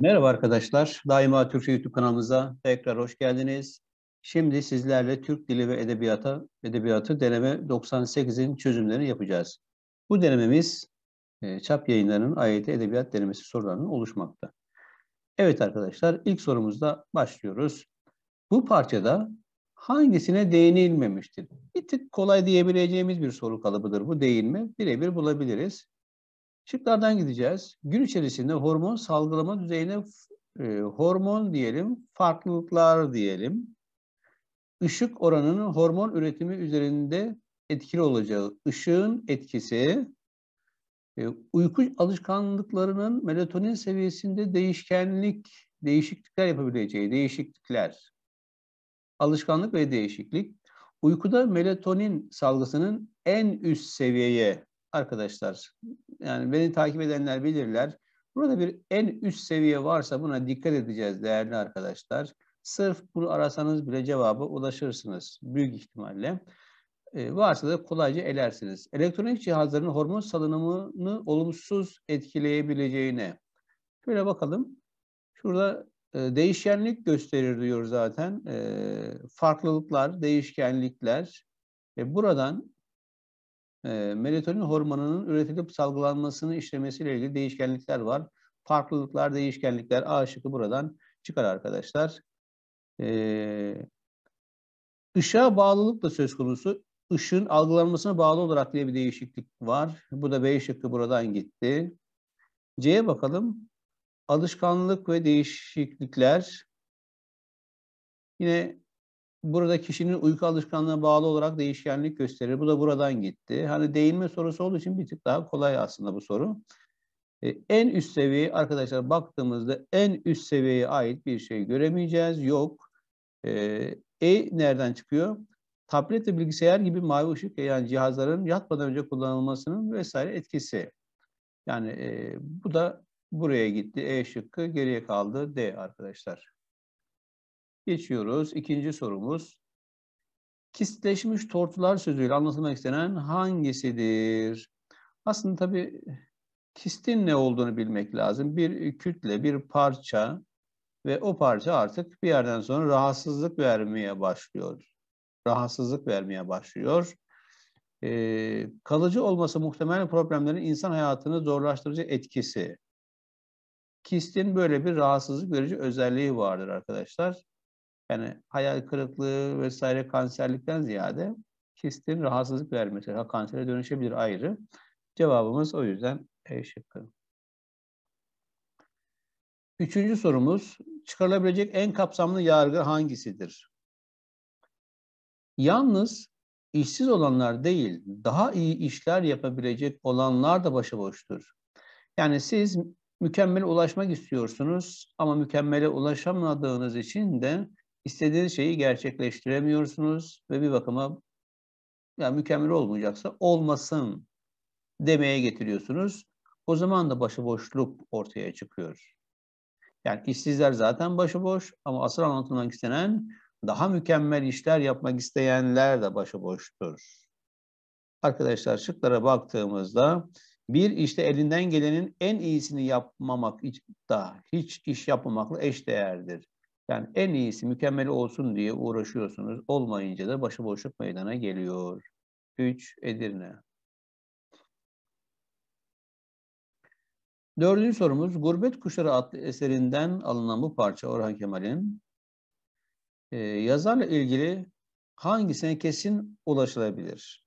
Merhaba arkadaşlar. Daima Türkçe YouTube kanalımıza tekrar hoş geldiniz. Şimdi sizlerle Türk Dili ve Edebiyata, Edebiyatı deneme 98'in çözümlerini yapacağız. Bu denememiz e, Çap Yayınları'nın AYT Edebiyat Denemesi sorularının oluşmakta. Evet arkadaşlar, ilk sorumuzda başlıyoruz. Bu parçada hangisine değinilmemiştir? Bir tık kolay diyebileceğimiz bir soru kalıbıdır bu değinme. Birebir bulabiliriz. Şıklardan gideceğiz. Gün içerisinde hormon salgılama düzeyine e, hormon diyelim, farklılıklar diyelim. Işık oranının hormon üretimi üzerinde etkili olacağı, ışığın etkisi, e, uyku alışkanlıklarının melatonin seviyesinde değişkenlik, değişiklikler yapabileceği, değişiklikler, alışkanlık ve değişiklik, uykuda melatonin salgısının en üst seviyeye arkadaşlar yani beni takip edenler bilirler. Burada bir en üst seviye varsa buna dikkat edeceğiz değerli arkadaşlar. Sırf bunu arasanız bile cevabı ulaşırsınız büyük ihtimalle. E, varsa da kolayca elersiniz. Elektronik cihazların hormon salınımını olumsuz etkileyebileceğine. Şöyle bakalım. Şurada e, değişkenlik gösterir diyor zaten. E, farklılıklar, değişkenlikler. E, buradan e, melatonin hormonunun üretilip salgılanmasını işlemesiyle ilgili değişkenlikler var. Farklılıklar, değişkenlikler A şıkkı buradan çıkar arkadaşlar. E, ışığa bağlılık da söz konusu. Işığın algılanmasına bağlı olarak diye bir değişiklik var. Bu da B şıkkı buradan gitti. C'ye bakalım. Alışkanlık ve değişiklikler. Yine burada kişinin uyku alışkanlığına bağlı olarak değişkenlik gösterir. Bu da buradan gitti. Hani değinme sorusu olduğu için bir tık daha kolay aslında bu soru. Ee, en üst seviyeye arkadaşlar baktığımızda en üst seviyeye ait bir şey göremeyeceğiz. Yok. Ee, e nereden çıkıyor? Tablet ve bilgisayar gibi mavi ışık yayan cihazların yatmadan önce kullanılmasının vesaire etkisi. Yani e, bu da buraya gitti. E şıkkı geriye kaldı D arkadaşlar. Geçiyoruz. İkinci sorumuz. Kistleşmiş tortular sözüyle anlatılmak istenen hangisidir? Aslında tabii kistin ne olduğunu bilmek lazım. Bir kütle, bir parça ve o parça artık bir yerden sonra rahatsızlık vermeye başlıyor. Rahatsızlık vermeye başlıyor. Ee, kalıcı olması muhtemel problemlerin insan hayatını zorlaştırıcı etkisi. Kistin böyle bir rahatsızlık verici özelliği vardır arkadaşlar. Yani hayal kırıklığı vesaire kanserlikten ziyade kistin rahatsızlık vermesi, ha kansere dönüşebilir ayrı. Cevabımız o yüzden E şıkkı. Üçüncü sorumuz, çıkarılabilecek en kapsamlı yargı hangisidir? Yalnız işsiz olanlar değil, daha iyi işler yapabilecek olanlar da başıboştur. Yani siz mükemmele ulaşmak istiyorsunuz ama mükemmele ulaşamadığınız için de istediğiniz şeyi gerçekleştiremiyorsunuz ve bir bakıma ya mükemmel olmayacaksa olmasın demeye getiriyorsunuz. O zaman da başıboşluk ortaya çıkıyor. Yani işsizler zaten başıboş ama asıl anlatılmak istenen daha mükemmel işler yapmak isteyenler de başıboştur. Arkadaşlar şıklara baktığımızda bir işte elinden gelenin en iyisini yapmamak da hiç iş yapmamakla eşdeğerdir. Yani en iyisi mükemmel olsun diye uğraşıyorsunuz. Olmayınca da başıboşluk meydana geliyor. 3. Edirne. Dördüncü sorumuz Gurbet Kuşları adlı eserinden alınan bu parça Orhan Kemal'in e, yazarla ilgili hangisine kesin ulaşılabilir?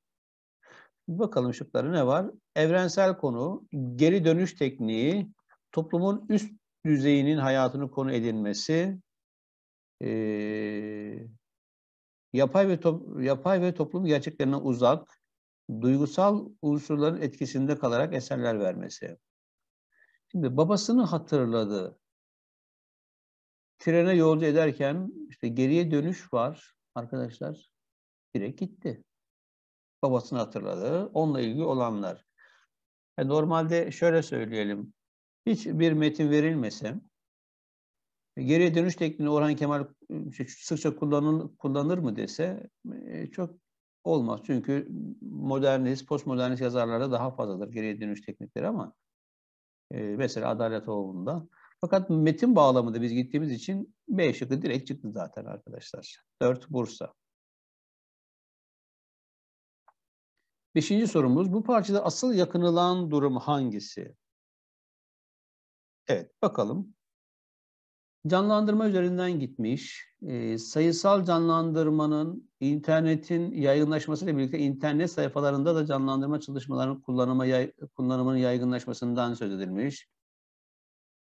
Bakalım şıkları ne var? Evrensel konu, geri dönüş tekniği, toplumun üst düzeyinin hayatını konu edinmesi e, yapay ve top, yapay ve toplum gerçeklerine uzak, duygusal unsurların etkisinde kalarak eserler vermesi. Şimdi babasını hatırladı. Trene yolcu ederken işte geriye dönüş var arkadaşlar. Direkt gitti. Babasını hatırladı. Onunla ilgili olanlar. Yani e, normalde şöyle söyleyelim. Hiçbir metin verilmese Geriye dönüş tekniğini Orhan Kemal ıı, şey, sıkça kullanır, kullanır mı dese e, çok olmaz. Çünkü modernist, postmodernist yazarlarda daha fazladır geriye dönüş teknikleri ama e, mesela Adalet Oğlu'nda. Fakat metin bağlamında biz gittiğimiz için B şıkkı direkt çıktı zaten arkadaşlar. 4 Bursa. Beşinci sorumuz, bu parçada asıl yakınılan durum hangisi? Evet, bakalım canlandırma üzerinden gitmiş. E, sayısal canlandırmanın internetin yaygınlaşmasıyla birlikte internet sayfalarında da canlandırma çalışmalarının kullanıma yay, kullanımının yaygınlaşmasından söz edilmiş.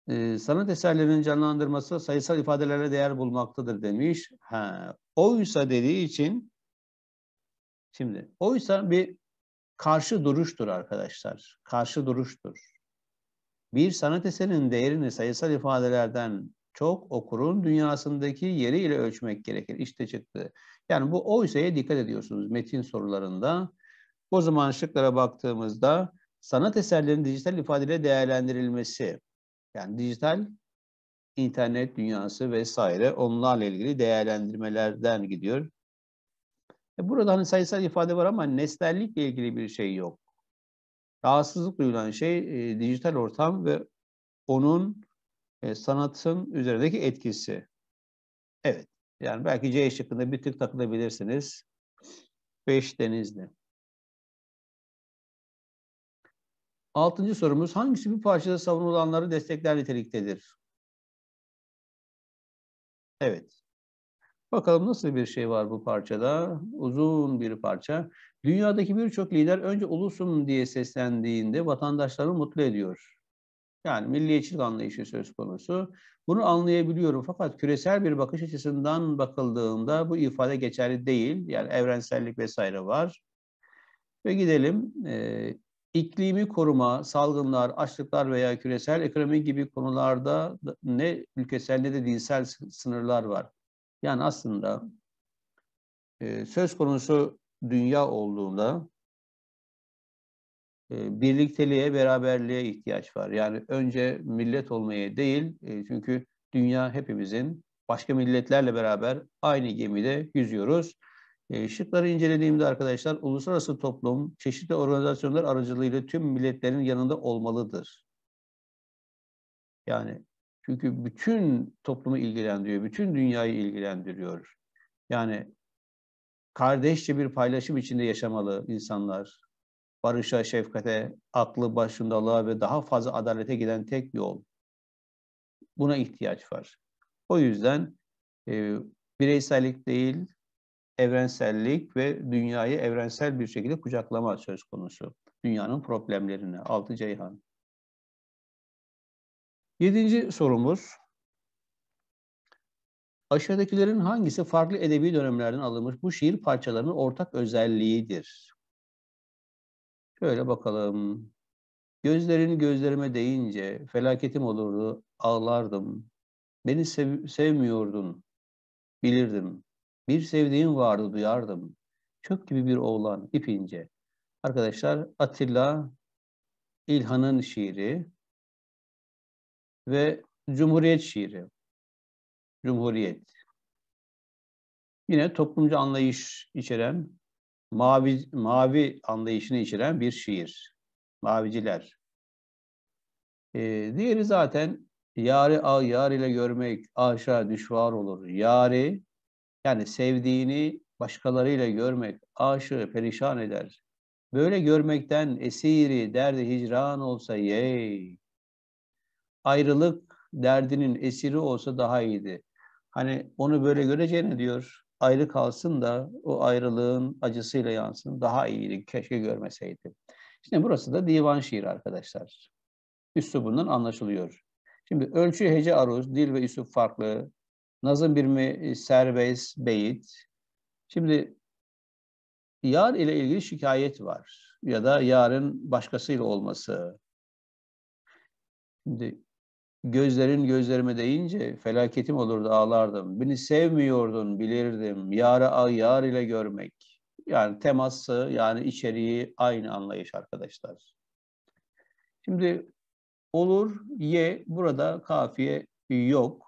E, sanat eserlerinin canlandırması sayısal ifadelere değer bulmaktadır demiş. Ha, oysa dediği için şimdi oysa bir karşı duruştur arkadaşlar. Karşı duruştur. Bir sanat eserinin değerini sayısal ifadelerden çok okurun dünyasındaki yeri ile ölçmek gerekir. İşte çıktı. Yani bu oysa'ya dikkat ediyorsunuz metin sorularında. O zaman şıklara baktığımızda sanat eserlerinin dijital ifadeyle değerlendirilmesi, yani dijital internet dünyası vesaire onlarla ilgili değerlendirmelerden gidiyor. E, burada hani sayısal ifade var ama nesnellikle ilgili bir şey yok. Rahatsızlık duyulan şey e, dijital ortam ve onun e, sanatın üzerindeki etkisi. Evet. Yani belki C şıkkında bir tık takılabilirsiniz. Beş Denizli. Altıncı sorumuz hangisi bir parçada savunulanları destekler niteliktedir? Evet. Bakalım nasıl bir şey var bu parçada? Uzun bir parça. Dünyadaki birçok lider önce ulusum diye seslendiğinde vatandaşları mutlu ediyor. Yani milliyetçilik anlayışı söz konusu. Bunu anlayabiliyorum fakat küresel bir bakış açısından bakıldığında bu ifade geçerli değil. Yani evrensellik vesaire var. Ve gidelim e, iklimi koruma, salgınlar, açlıklar veya küresel ekonomi gibi konularda ne ülkesel ne de dinsel sınırlar var. Yani aslında e, söz konusu dünya olduğunda birlikteliğe, beraberliğe ihtiyaç var. Yani önce millet olmaya değil, çünkü dünya hepimizin başka milletlerle beraber aynı gemide yüzüyoruz. şıkları incelediğimde arkadaşlar, uluslararası toplum çeşitli organizasyonlar aracılığıyla tüm milletlerin yanında olmalıdır. Yani çünkü bütün toplumu ilgilendiriyor, bütün dünyayı ilgilendiriyor. Yani kardeşçe bir paylaşım içinde yaşamalı insanlar barışa, şefkate, aklı başındalığa ve daha fazla adalete giden tek yol. Buna ihtiyaç var. O yüzden e, bireysellik değil, evrensellik ve dünyayı evrensel bir şekilde kucaklama söz konusu. Dünyanın problemlerini. Altı Ceyhan. Yedinci sorumuz. Aşağıdakilerin hangisi farklı edebi dönemlerden alınmış bu şiir parçalarının ortak özelliğidir? Şöyle bakalım. Gözlerin gözlerime değince felaketim olurdu, ağlardım. Beni sev sevmiyordun, bilirdim. Bir sevdiğim vardı, duyardım. Çöp gibi bir oğlan, ipince. Arkadaşlar Atilla İlhan'ın şiiri ve Cumhuriyet şiiri. Cumhuriyet. Yine toplumcu anlayış içeren mavi, mavi anlayışını içeren bir şiir. Maviciler. Ee, diğeri zaten yarı al yar ile görmek aşağı düşvar olur. yarı yani sevdiğini başkalarıyla görmek aşığı perişan eder. Böyle görmekten esiri derdi hicran olsa yey. Ayrılık derdinin esiri olsa daha iyiydi. Hani onu böyle göreceğini diyor ayrı kalsın da o ayrılığın acısıyla yansın. Daha iyiydi, keşke görmeseydi. Şimdi burası da divan şiiri arkadaşlar. Üslubundan anlaşılıyor. Şimdi ölçü, hece, aruz, dil ve üslup farklı. Nazım bir mi e, serbest, beyit. Şimdi yar ile ilgili şikayet var. Ya da yarın başkasıyla olması. Şimdi Gözlerin gözlerime değince felaketim olurdu ağlardım. Beni sevmiyordun bilirdim. Yara yar ile görmek. Yani teması yani içeriği aynı anlayış arkadaşlar. Şimdi olur ye burada kafiye yok.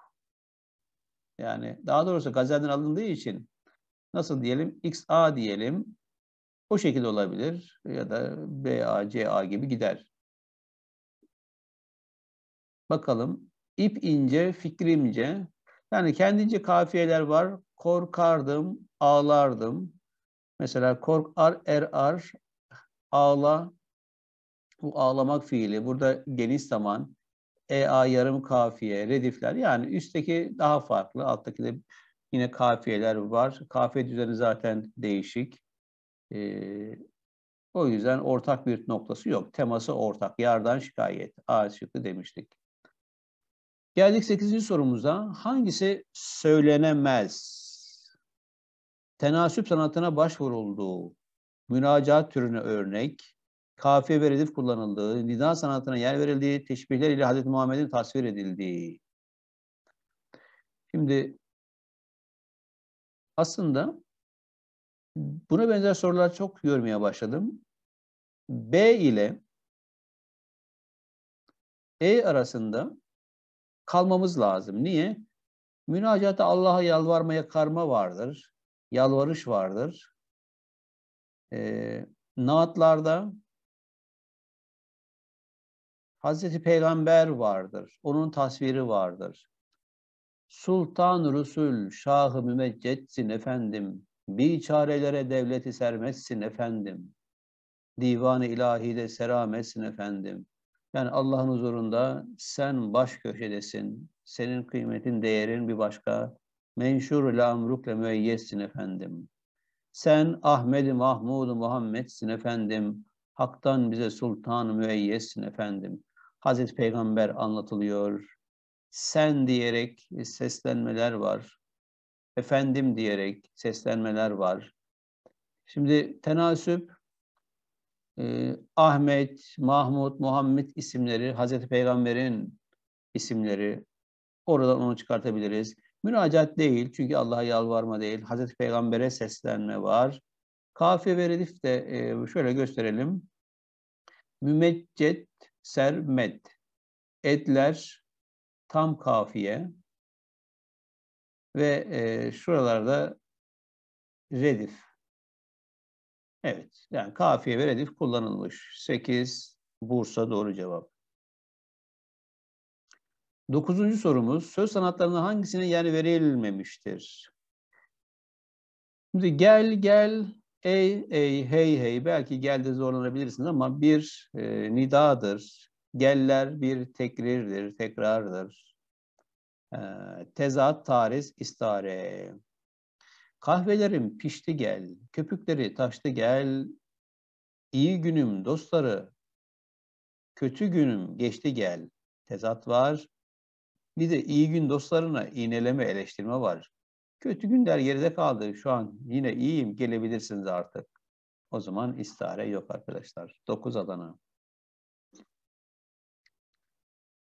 Yani daha doğrusu gazelden alındığı için nasıl diyelim x a diyelim o şekilde olabilir ya da b a c a gibi gider. Bakalım. İp ince, fikrimce. Yani kendince kafiyeler var. Korkardım, ağlardım. Mesela kork ar er ar ağla bu ağlamak fiili. Burada geniş zaman ea yarım kafiye, redifler. Yani üstteki daha farklı, alttaki de yine kafiyeler var. Kafiye düzeni zaten değişik. Ee, o yüzden ortak bir noktası yok. Teması ortak. Yardan şikayet. A şıkkı demiştik. Geldik 8. sorumuza. Hangisi söylenemez? Tenasüp sanatına başvurulduğu, münacaat türüne örnek, kafiye ve redif kullanıldığı, nida sanatına yer verildiği, teşbihler ile Hazreti Muhammed'in tasvir edildiği. Şimdi aslında buna benzer sorular çok görmeye başladım. B ile E arasında kalmamız lazım. Niye? Münacata Allah'a yalvarmaya karma vardır. Yalvarış vardır. E, naatlarda Hazreti Peygamber vardır. Onun tasviri vardır. Sultan Rusul, şah Mümeccetsin efendim. Biçarelere devleti sermezsin efendim. Divan-ı ilahide serametsin efendim. Yani Allah'ın huzurunda sen baş köşedesin. Senin kıymetin, değerin bir başka. Menşur ile amrukle müeyyessin efendim. Sen Ahmedi Mahmud Muhammed'sin efendim. Hak'tan bize sultan müeyyessin efendim. Hazreti Peygamber anlatılıyor. Sen diyerek seslenmeler var. Efendim diyerek seslenmeler var. Şimdi tenasüp ee, Ahmet, Mahmud, Muhammed isimleri Hazreti Peygamber'in isimleri oradan onu çıkartabiliriz. Müracaat değil çünkü Allah'a yalvarma değil. Hazreti Peygamber'e seslenme var. Kafi ve redif de e, şöyle gösterelim. Mümeccet, sermet, etler, tam kafiye ve e, şuralarda redif. Evet. Yani kafiye ve redif kullanılmış. 8 Bursa doğru cevap. Dokuzuncu sorumuz, söz sanatlarında hangisine yer verilmemiştir? Şimdi gel gel, ey ey, hey hey, belki gelde zorlanabilirsiniz ama bir e, nidadır. Geller bir tekrirdir, tekrardır. E, tezat, tariz, istare. Kahvelerim pişti gel, köpükleri taştı gel, İyi günüm dostları, kötü günüm geçti gel, tezat var. Bir de iyi gün dostlarına iğneleme, eleştirme var. Kötü günler geride kaldı, şu an yine iyiyim, gelebilirsiniz artık. O zaman istihare yok arkadaşlar. 9 Adana.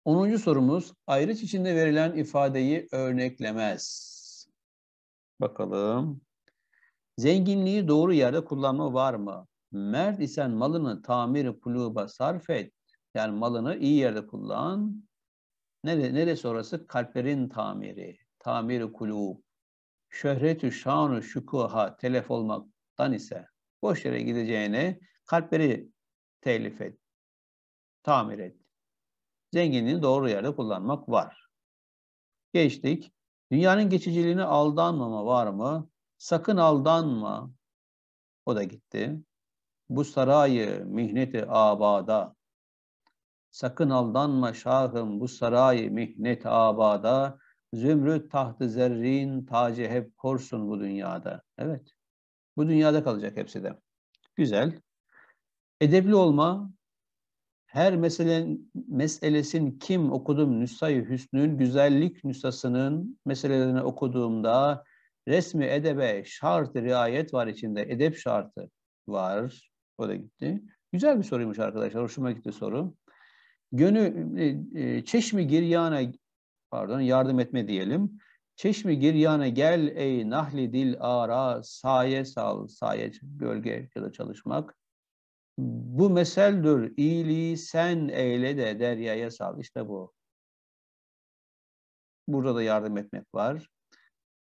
10. sorumuz, ayrıç içinde verilen ifadeyi örneklemez. Bakalım. Zenginliği doğru yerde kullanma var mı? Mert isen malını tamiri kuluba sarf et. Yani malını iyi yerde kullan. Nere, neresi orası? Kalplerin tamiri. Tamiri kulub. Şöhretü şanu şukuha telef olmaktan ise boş yere gideceğine kalpleri telif et. Tamir et. Zenginliği doğru yerde kullanmak var. Geçtik. Dünyanın geçiciliğine aldanmama var mı? Sakın aldanma. O da gitti. Bu sarayı mihneti abada. Sakın aldanma şahım bu sarayı mihnet abada. Zümrüt tahtı zerrin tacı hep korsun bu dünyada. Evet. Bu dünyada kalacak hepsi de. Güzel. Edepli olma, her meselen, meselesin kim okudum nüsay hüsnün güzellik nüshasının meselelerini okuduğumda resmi edebe şart riayet var içinde. Edep şartı var. O da gitti. Güzel bir soruymuş arkadaşlar. Hoşuma gitti soru. Gönül, e, e çeşmi giryana, pardon yardım etme diyelim. Çeşmi giryana gel ey nahli dil ara saye sal, saye gölge ya da çalışmak. Bu meseldür. İyiliği sen eyle de deryaya sal. İşte bu. Burada da yardım etmek var.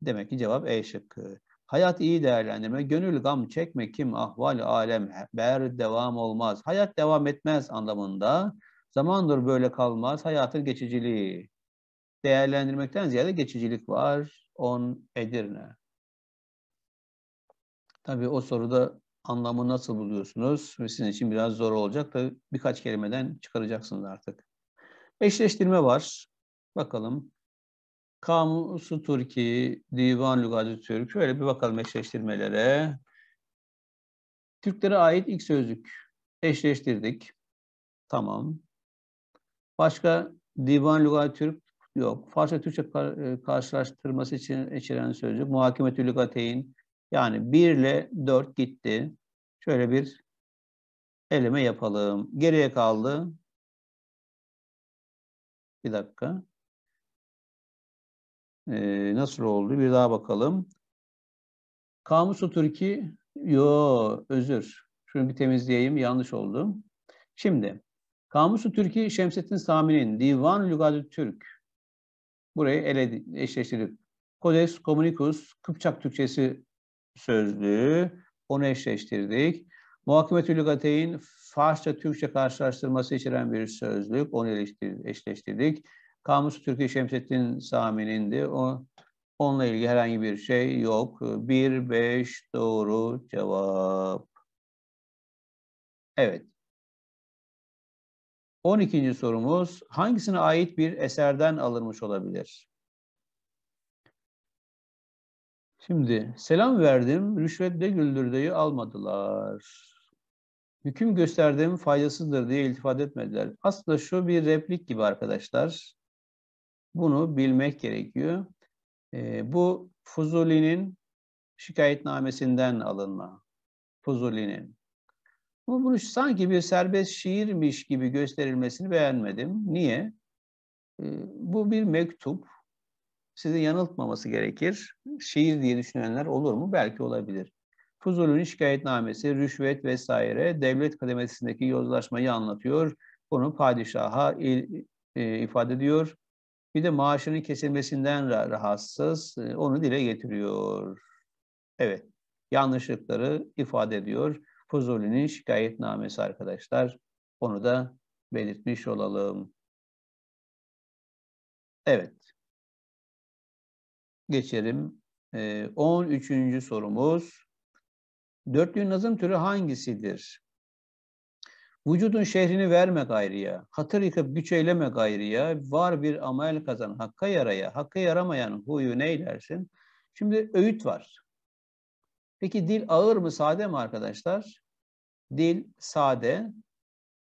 Demek ki cevap E şıkkı. Hayat iyi değerlendirme, gönül gam çekme kim ahval alem ber devam olmaz. Hayat devam etmez anlamında. Zamandır böyle kalmaz. Hayatın geçiciliği. Değerlendirmekten ziyade geçicilik var. On Edirne. Tabii o soruda anlamı nasıl buluyorsunuz? Ve sizin için biraz zor olacak da birkaç kelimeden çıkaracaksınız artık. Eşleştirme var. Bakalım. Kamusu Türki, Divan Lügati Türk. Şöyle bir bakalım eşleştirmelere. Türklere ait ilk sözlük. Eşleştirdik. Tamam. Başka Divan Lügati Türk yok. Farsça Türkçe e, karşılaştırması için içeren sözcük. Muhakeme Lügateyn yani 1 ile 4 gitti. Şöyle bir eleme yapalım. Geriye kaldı. Bir dakika. Ee, nasıl oldu? Bir daha bakalım. Kamusu Türki. Yo, özür. Şunu bir temizleyeyim. Yanlış oldu. Şimdi Kamusu Türki Şemsettin Sami'nin Divan Lügadü Türk. Burayı ele eşleştirip Kodes Komunikus Kıpçak Türkçesi sözlüğü. Onu eşleştirdik. Muhakimetü lügateyn Farsça-Türkçe karşılaştırması içeren bir sözlük. Onu eşleştirdik. Kamus Türkiye Şemsettin Sami'nin de o onunla ilgili herhangi bir şey yok. 1 5 doğru cevap. Evet. 12. sorumuz hangisine ait bir eserden alınmış olabilir? Şimdi selam verdim, rüşvet rüşvetle güldürdeyi almadılar. Hüküm gösterdim faydasızdır diye iltifat etmediler. Aslında şu bir replik gibi arkadaşlar. Bunu bilmek gerekiyor. E, bu Fuzuli'nin şikayetnamesinden alınma. Fuzuli'nin. Ama bunu sanki bir serbest şiirmiş gibi gösterilmesini beğenmedim. Niye? E, bu bir mektup sizi yanıltmaması gerekir. Şiir diye düşünenler olur mu? Belki olabilir. Fuzul'ün şikayetnamesi, rüşvet vesaire devlet kademesindeki yozlaşmayı anlatıyor. Bunu padişaha il, e, ifade ediyor. Bir de maaşının kesilmesinden rahatsız, e, onu dile getiriyor. Evet, yanlışlıkları ifade ediyor. Fuzuli'nin şikayetnamesi arkadaşlar. Onu da belirtmiş olalım. Evet. Geçerim. E, ee, 13. sorumuz. Dörtlü nazım türü hangisidir? Vücudun şehrini verme gayrıya, hatır yıkıp güç eyleme gayrıya, var bir amel kazan hakka yaraya, hakka yaramayan huyu neylersin? Şimdi öğüt var. Peki dil ağır mı, sade mi arkadaşlar? Dil sade.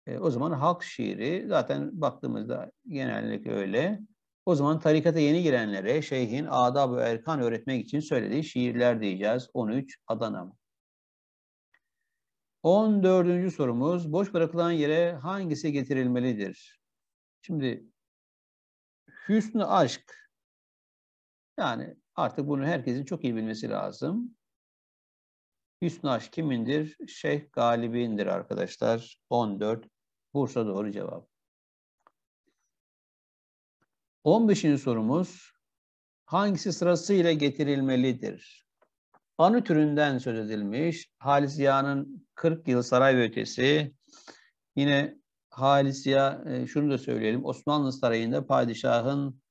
E, o zaman halk şiiri zaten baktığımızda genellikle öyle. O zaman tarikata yeni girenlere şeyhin adab ve erkan öğretmek için söylediği şiirler diyeceğiz. 13 Adana. 14. sorumuz boş bırakılan yere hangisi getirilmelidir? Şimdi hüsnü aşk yani artık bunu herkesin çok iyi bilmesi lazım. Hüsnü aşk kimindir? Şeyh Galibi'ndir arkadaşlar. 14 Bursa doğru cevap. 15. sorumuz hangisi sırasıyla getirilmelidir? Anı türünden söz edilmiş. Halis Ziya'nın 40 yıl saray ve ötesi. Yine Halis Ziya e, şunu da söyleyelim. Osmanlı sarayında padişahın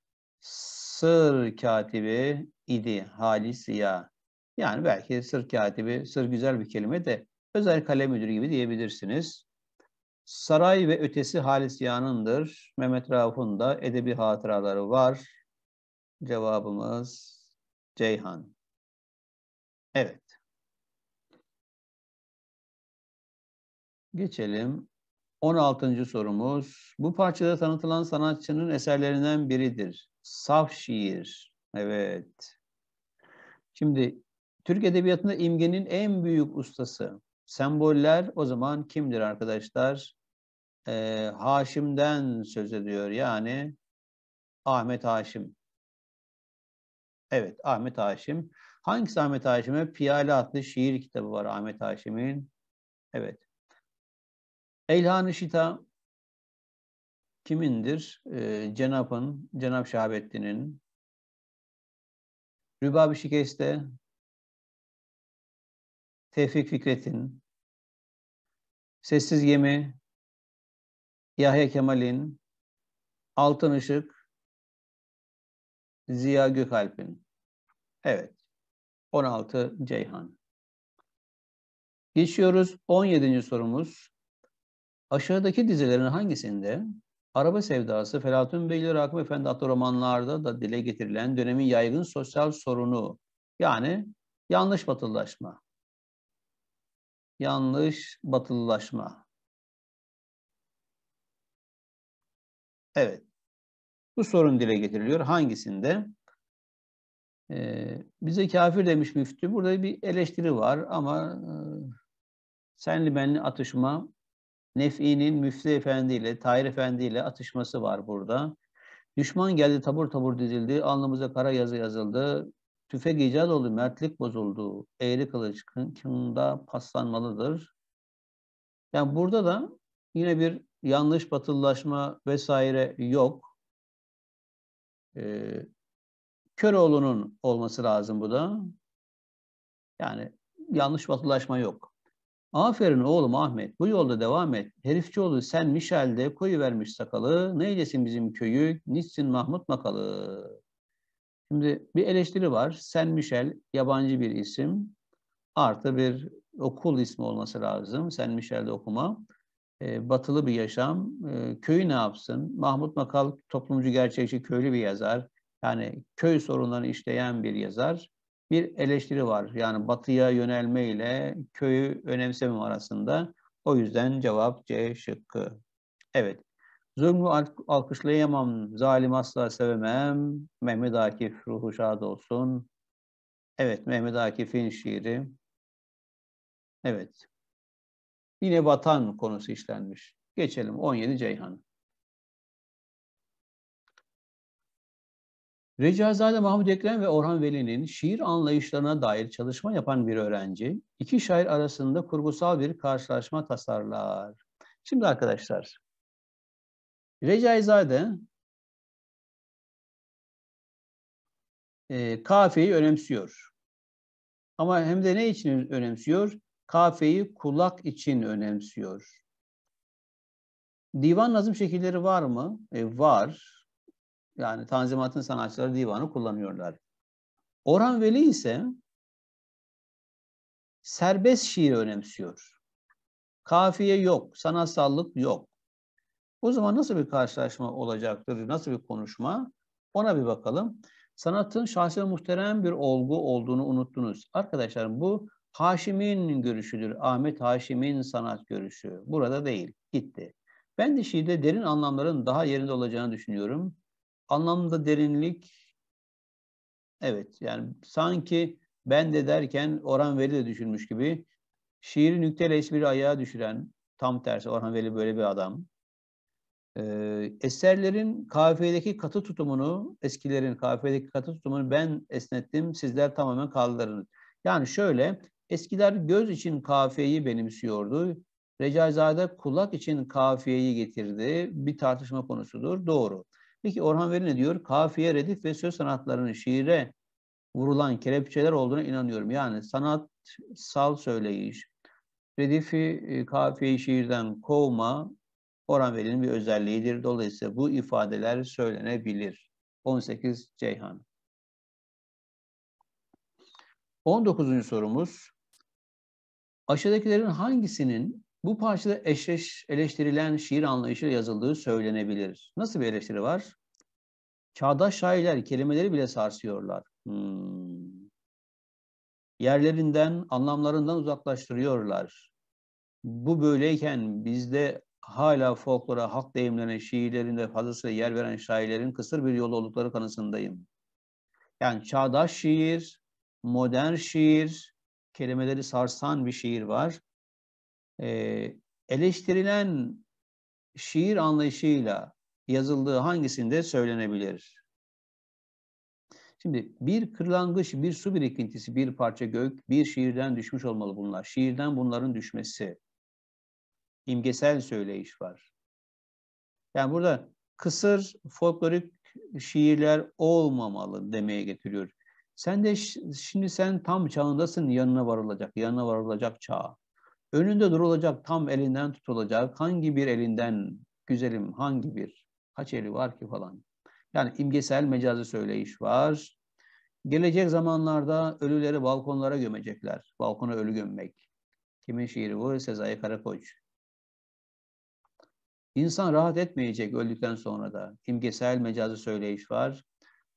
sır katibi idi Halis Ziya. Yani belki sır katibi, sır güzel bir kelime de özel kalem müdürü gibi diyebilirsiniz. Saray ve Ötesi Halisyanındır. Mehmet Rauf'un da edebi hatıraları var. Cevabımız Ceyhan. Evet. Geçelim. 16. sorumuz. Bu parçada tanıtılan sanatçının eserlerinden biridir. Saf şiir. Evet. Şimdi Türk Edebiyatı'nda imgenin en büyük ustası Semboller o zaman kimdir arkadaşlar? Ee, Haşim'den söz ediyor. Yani Ahmet Haşim. Evet Ahmet Haşim. Hangisi Ahmet Haşim'e? Piyale adlı şiir kitabı var Ahmet Haşim'in. Evet. Elhan-ı Şita kimindir? Ee, Cenap'ın, Cenap Şahabettin'in. Rübab-ı Şikeste Tevfik Fikret'in, Sessiz Gemi, Yahya Kemal'in, Altın Işık, Ziya Gökalp'in. Evet, 16 Ceyhan. Geçiyoruz 17. sorumuz. Aşağıdaki dizilerin hangisinde Araba sevdası Felatun Beyli Rakım Efendi adlı romanlarda da dile getirilen dönemin yaygın sosyal sorunu yani yanlış batılılaşma Yanlış batılılaşma. Evet. Bu sorun dile getiriliyor. Hangisinde? Ee, bize kafir demiş müftü. Burada bir eleştiri var ama e, senli benli atışma Nef'i'nin Müftü Efendi ile Tahir Efendi ile atışması var burada. Düşman geldi tabur tabur dizildi, alnımıza kara yazı yazıldı, Tüfek icat oldu, mertlik bozuldu. Eğri kılıç kında paslanmalıdır. Yani burada da yine bir yanlış batılılaşma vesaire yok. Ee, Köroğlu'nun olması lazım bu da. Yani yanlış batılaşma yok. Aferin oğlum Ahmet, bu yolda devam et. Herifçioğlu sen Mişel'de koyu vermiş sakalı, neylesin bizim köyü, nitsin Mahmut makalı. Şimdi bir eleştiri var. Sen Michel yabancı bir isim. Artı bir okul ismi olması lazım. Sen Michel'de okuma. E, batılı bir yaşam. E, köyü ne yapsın? Mahmut Makal toplumcu gerçekçi köylü bir yazar. Yani köy sorunlarını işleyen bir yazar. Bir eleştiri var. Yani batıya yönelme ile köyü önemsemem arasında. O yüzden cevap C şıkkı. Evet. Zulmü alkışlayamam, zalim asla sevemem. Mehmet Akif ruhu şad olsun. Evet, Mehmet Akif'in şiiri. Evet. Yine vatan konusu işlenmiş. Geçelim 17 Ceyhan. Recazade Mahmut Ekrem ve Orhan Veli'nin şiir anlayışlarına dair çalışma yapan bir öğrenci, iki şair arasında kurgusal bir karşılaşma tasarlar. Şimdi arkadaşlar, Recaizade e, kafeyi önemsiyor. Ama hem de ne için önemsiyor? Kafeyi kulak için önemsiyor. Divan nazım şekilleri var mı? E, var. Yani Tanzimat'ın sanatçıları divanı kullanıyorlar. Orhan Veli ise serbest şiir önemsiyor. Kafiye yok, sanatsallık yok. O zaman nasıl bir karşılaşma olacaktır, nasıl bir konuşma? Ona bir bakalım. Sanatın şahsi ve muhterem bir olgu olduğunu unuttunuz. Arkadaşlar bu Haşim'in görüşüdür. Ahmet Haşim'in sanat görüşü. Burada değil, gitti. Ben de şiirde derin anlamların daha yerinde olacağını düşünüyorum. Anlamda derinlik, evet yani sanki ben de derken Orhan Veli de düşünmüş gibi şiiri nükteyle bir ayağa düşüren, tam tersi Orhan Veli böyle bir adam. Ee, eserlerin kafiyedeki katı tutumunu, eskilerin kafiyedeki katı tutumunu ben esnettim, sizler tamamen kaldırın. Yani şöyle, eskiler göz için kafiyeyi benimsiyordu. Recaizade kulak için kafiyeyi getirdi. Bir tartışma konusudur, doğru. Peki Orhan Veli ne diyor? Kafiye, redif ve söz sanatlarının şiire vurulan kelepçeler olduğuna inanıyorum. Yani sanatsal sal söyleyiş, redifi kafiyeyi şiirden kovma, oran verinin bir özelliğidir. Dolayısıyla bu ifadeler söylenebilir. 18 Ceyhan. 19. sorumuz. Aşağıdakilerin hangisinin bu parçada eşleş, eleştirilen şiir anlayışıyla yazıldığı söylenebilir? Nasıl bir eleştiri var? Çağdaş şairler kelimeleri bile sarsıyorlar. Hmm. Yerlerinden, anlamlarından uzaklaştırıyorlar. Bu böyleyken bizde hala folklora, hak deyimlerine, şiirlerinde fazlasıyla yer veren şairlerin kısır bir yolu oldukları kanısındayım. Yani çağdaş şiir, modern şiir, kelimeleri sarsan bir şiir var. Ee, eleştirilen şiir anlayışıyla yazıldığı hangisinde söylenebilir? Şimdi bir kırlangıç, bir su birikintisi, bir parça gök, bir şiirden düşmüş olmalı bunlar. Şiirden bunların düşmesi imgesel söyleyiş var. Yani burada kısır folklorik şiirler olmamalı demeye getiriyor. Sen de şimdi sen tam çağındasın yanına varılacak, yanına varılacak çağ. Önünde durulacak, tam elinden tutulacak. Hangi bir elinden güzelim, hangi bir? Kaç eli var ki falan. Yani imgesel mecazi söyleyiş var. Gelecek zamanlarda ölüleri balkonlara gömecekler. Balkona ölü gömmek. Kimin şiiri bu? Sezai Karakoç. İnsan rahat etmeyecek öldükten sonra da. İmgesel mecazi söyleyiş var.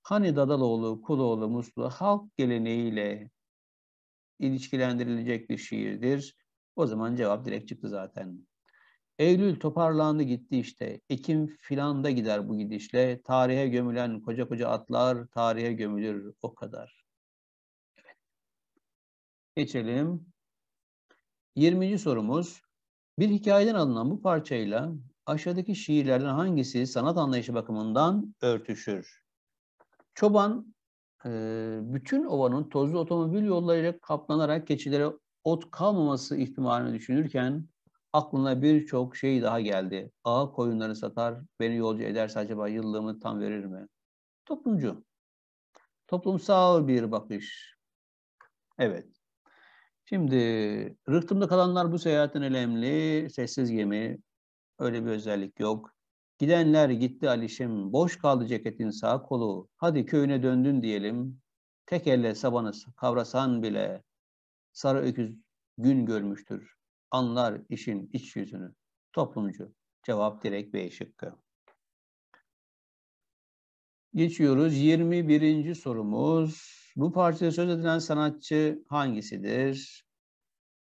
Hani Dadaloğlu, Kuloğlu, Muslu halk geleneğiyle ilişkilendirilecek bir şiirdir. O zaman cevap direkt çıktı zaten. Eylül toparlandı gitti işte. Ekim filan da gider bu gidişle. Tarihe gömülen koca koca atlar tarihe gömülür o kadar. Evet. Geçelim. 20. sorumuz. Bir hikayeden alınan bu parçayla aşağıdaki şiirlerden hangisi sanat anlayışı bakımından örtüşür? Çoban e, bütün ovanın tozlu otomobil yollarıyla kaplanarak keçilere ot kalmaması ihtimalini düşünürken aklına birçok şey daha geldi. Ağa koyunları satar, beni yolcu ederse acaba yıllığımı tam verir mi? Toplumcu. Toplumsal bir bakış. Evet. Şimdi rıhtımda kalanlar bu seyahatin önemli. Sessiz gemi, Öyle bir özellik yok. Gidenler gitti Alişim, boş kaldı ceketin sağ kolu. Hadi köyüne döndün diyelim. Tek elle sabanı kavrasan bile sarı öküz gün görmüştür. Anlar işin iç yüzünü. Toplumcu. Cevap direkt B şıkkı. Geçiyoruz 21. sorumuz. Bu parçada söz edilen sanatçı hangisidir?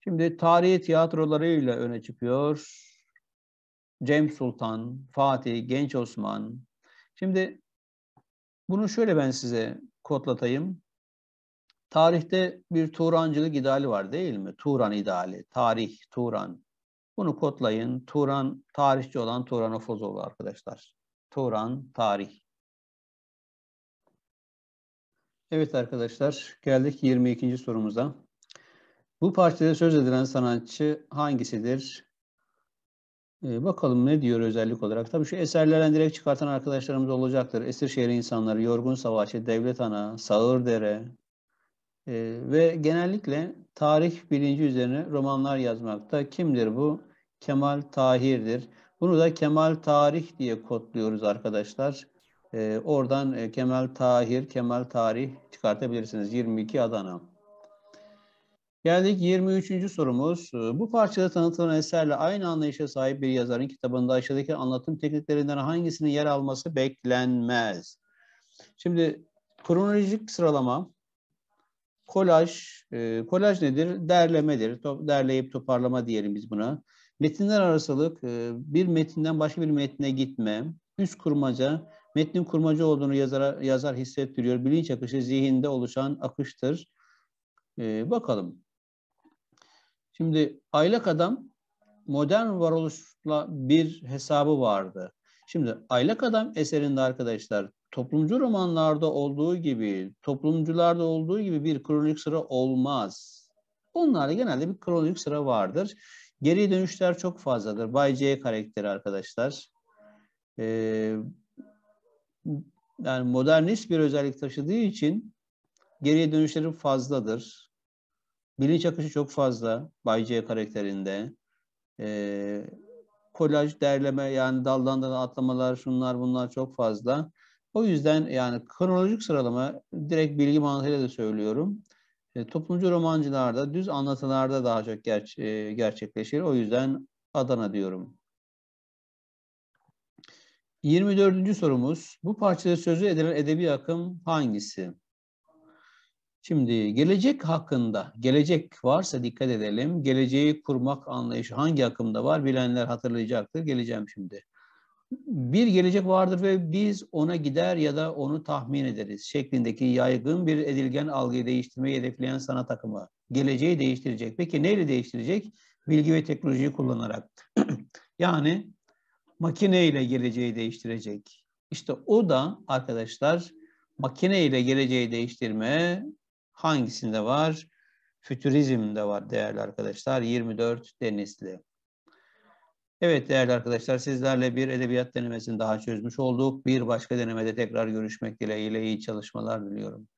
Şimdi tarihi tiyatrolarıyla öne çıkıyor. Cem Sultan, Fatih, Genç Osman. Şimdi bunu şöyle ben size kodlatayım. Tarihte bir Turancılık ideali var değil mi? Turan ideali, tarih, Turan. Bunu kodlayın. Turan, tarihçi olan Turan Ofozoğlu arkadaşlar. Turan, tarih. Evet arkadaşlar, geldik 22. sorumuza. Bu parçada söz edilen sanatçı hangisidir? E, bakalım ne diyor özellik olarak. Tabii şu eserlerden direkt çıkartan arkadaşlarımız olacaktır. Esirşehir insanları, Yorgun Savaşı, Devlet Ana, Sağırdere e, ee, ve genellikle tarih bilinci üzerine romanlar yazmakta. Kimdir bu? Kemal Tahir'dir. Bunu da Kemal Tarih diye kodluyoruz arkadaşlar. Ee, e, oradan Kemal Tahir, Kemal Tarih çıkartabilirsiniz. 22 Adana. Geldik 23. sorumuz. Ee, bu parçada tanıtılan eserle aynı anlayışa sahip bir yazarın kitabında aşağıdaki anlatım tekniklerinden hangisinin yer alması beklenmez? Şimdi kronolojik sıralama, kolaj, e, kolaj nedir? Derlemedir. Top, derleyip toparlama diyelim biz buna. Metinler arasılık, e, bir metinden başka bir metne gitme, üst kurmaca, metnin kurmaca olduğunu yazar yazar hissettiriyor. Bilinç akışı zihinde oluşan akıştır. E, bakalım. Şimdi aylak adam modern varoluşla bir hesabı vardı. Şimdi aylak adam eserinde arkadaşlar toplumcu romanlarda olduğu gibi, toplumcularda olduğu gibi bir kronik sıra olmaz. Onlarda genelde bir kronik sıra vardır. Geri dönüşler çok fazladır. Bay C karakteri arkadaşlar. Ee, yani modernist bir özellik taşıdığı için geriye dönüşleri fazladır. Bilinç akışı çok fazla Bay C karakterinde. E, kolaj, derleme yani daldan dala atlamalar şunlar bunlar çok fazla. O yüzden yani kronolojik sıralama direkt bilgi mantığıyla da söylüyorum. E, toplumcu romancılarda düz anlatılarda daha çok ger- e, gerçekleşir. O yüzden Adana diyorum. 24. sorumuz. Bu parçada sözü edilen edebi akım hangisi? Şimdi gelecek hakkında, gelecek varsa dikkat edelim. Geleceği kurmak anlayışı hangi akımda var bilenler hatırlayacaktır. Geleceğim şimdi. Bir gelecek vardır ve biz ona gider ya da onu tahmin ederiz şeklindeki yaygın bir edilgen algıyı değiştirmeyi hedefleyen sanat akımı. Geleceği değiştirecek. Peki neyle değiştirecek? Bilgi ve teknolojiyi kullanarak. yani makineyle geleceği değiştirecek. İşte o da arkadaşlar makineyle geleceği değiştirme hangisinde var? Fütürizmde var değerli arkadaşlar. 24 Denizli. Evet değerli arkadaşlar sizlerle bir edebiyat denemesini daha çözmüş olduk. Bir başka denemede tekrar görüşmek dileğiyle iyi çalışmalar diliyorum.